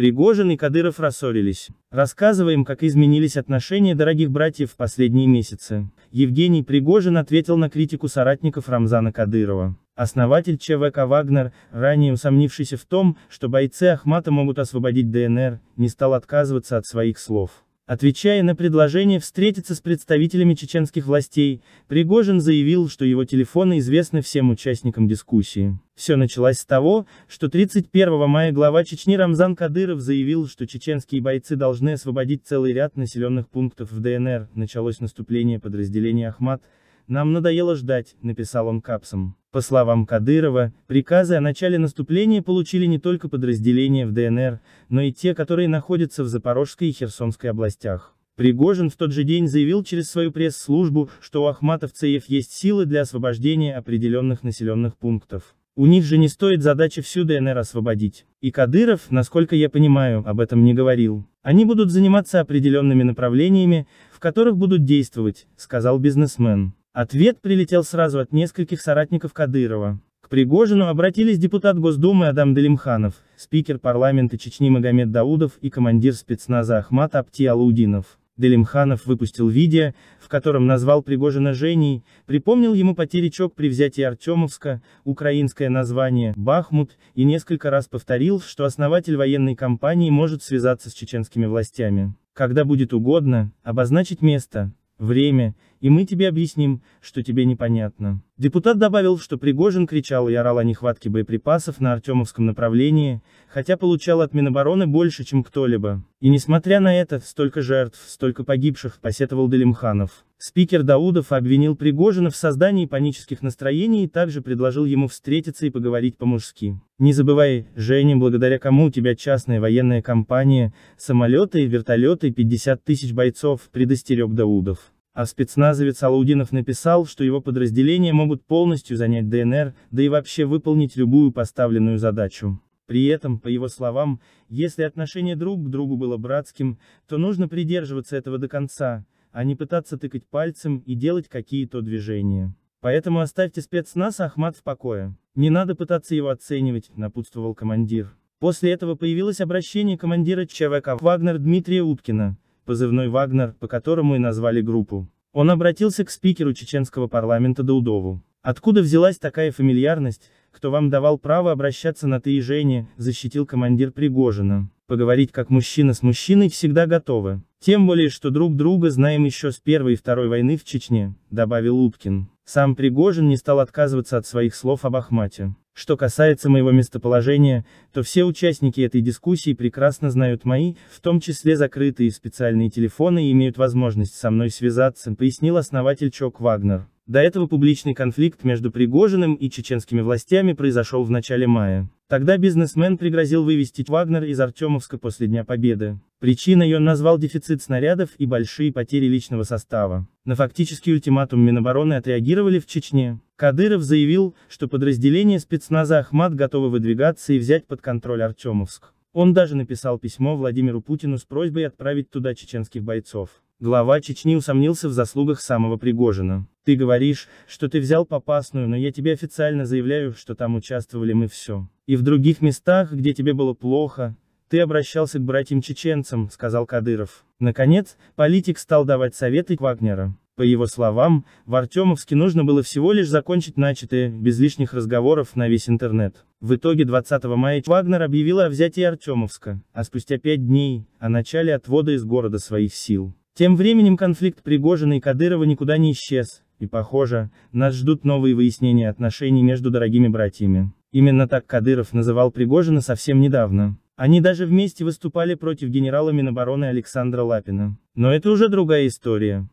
Пригожин и Кадыров рассорились. Рассказываем, как изменились отношения дорогих братьев в последние месяцы. Евгений Пригожин ответил на критику соратников Рамзана Кадырова. Основатель ЧВК «Вагнер», ранее усомнившийся в том, что бойцы Ахмата могут освободить ДНР, не стал отказываться от своих слов. Отвечая на предложение встретиться с представителями чеченских властей, Пригожин заявил, что его телефоны известны всем участникам дискуссии. Все началось с того, что 31 мая глава Чечни Рамзан Кадыров заявил, что чеченские бойцы должны освободить целый ряд населенных пунктов в ДНР, началось наступление подразделения «Ахмат», «Нам надоело ждать», — написал он капсом. По словам Кадырова, приказы о начале наступления получили не только подразделения в ДНР, но и те, которые находятся в Запорожской и Херсонской областях. Пригожин в тот же день заявил через свою пресс-службу, что у Ахматовцев есть силы для освобождения определенных населенных пунктов. У них же не стоит задачи всю ДНР освободить. И Кадыров, насколько я понимаю, об этом не говорил. Они будут заниматься определенными направлениями, в которых будут действовать, сказал бизнесмен. Ответ прилетел сразу от нескольких соратников Кадырова. К Пригожину обратились депутат Госдумы Адам Делимханов, спикер парламента Чечни Магомед Даудов и командир спецназа Ахмат Апти Алаудинов. Делимханов выпустил видео, в котором назвал Пригожина Женей, припомнил ему потеречок при взятии Артемовска, украинское название «Бахмут» и несколько раз повторил, что основатель военной компании может связаться с чеченскими властями, когда будет угодно, обозначить место, время, и мы тебе объясним, что тебе непонятно. Депутат добавил, что Пригожин кричал и орал о нехватке боеприпасов на Артемовском направлении, хотя получал от Минобороны больше, чем кто-либо. И несмотря на это, столько жертв, столько погибших, посетовал Делимханов. Спикер Даудов обвинил Пригожина в создании панических настроений и также предложил ему встретиться и поговорить по-мужски. Не забывай, Женя, благодаря кому у тебя частная военная компания, самолеты и вертолеты 50 тысяч бойцов, предостерег Даудов. А спецназовец Алаудинов написал, что его подразделения могут полностью занять ДНР, да и вообще выполнить любую поставленную задачу. При этом, по его словам, если отношение друг к другу было братским, то нужно придерживаться этого до конца, а не пытаться тыкать пальцем и делать какие-то движения. Поэтому оставьте спецназ Ахмат в покое. Не надо пытаться его оценивать, напутствовал командир. После этого появилось обращение командира ЧВК «Вагнер» Дмитрия Уткина, позывной «Вагнер», по которому и назвали группу. Он обратился к спикеру чеченского парламента Даудову. «Откуда взялась такая фамильярность, кто вам давал право обращаться на «ты» и «Жене», защитил командир Пригожина. Поговорить как мужчина с мужчиной всегда готовы. Тем более, что друг друга знаем еще с Первой и Второй войны в Чечне», — добавил Уткин. Сам Пригожин не стал отказываться от своих слов об Ахмате. Что касается моего местоположения, то все участники этой дискуссии прекрасно знают мои, в том числе закрытые специальные телефоны и имеют возможность со мной связаться, пояснил основатель Чок Вагнер. До этого публичный конфликт между Пригожиным и чеченскими властями произошел в начале мая. Тогда бизнесмен пригрозил вывести Вагнер из Артемовска после Дня Победы. Причиной он назвал дефицит снарядов и большие потери личного состава. На фактический ультиматум Минобороны отреагировали в Чечне. Кадыров заявил, что подразделение спецназа «Ахмат» готово выдвигаться и взять под контроль Артемовск. Он даже написал письмо Владимиру Путину с просьбой отправить туда чеченских бойцов. Глава Чечни усомнился в заслугах самого Пригожина. «Ты говоришь, что ты взял попасную, но я тебе официально заявляю, что там участвовали мы все. И в других местах, где тебе было плохо, ты обращался к братьям-чеченцам», — сказал Кадыров. Наконец, политик стал давать советы Вагнера. По его словам, в Артемовске нужно было всего лишь закончить начатое, без лишних разговоров на весь интернет. В итоге 20 мая Вагнер объявил о взятии Артемовска, а спустя пять дней, о начале отвода из города своих сил. Тем временем конфликт Пригожина и Кадырова никуда не исчез, и похоже, нас ждут новые выяснения отношений между дорогими братьями. Именно так Кадыров называл Пригожина совсем недавно. Они даже вместе выступали против генерала Минобороны Александра Лапина. Но это уже другая история.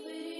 velvet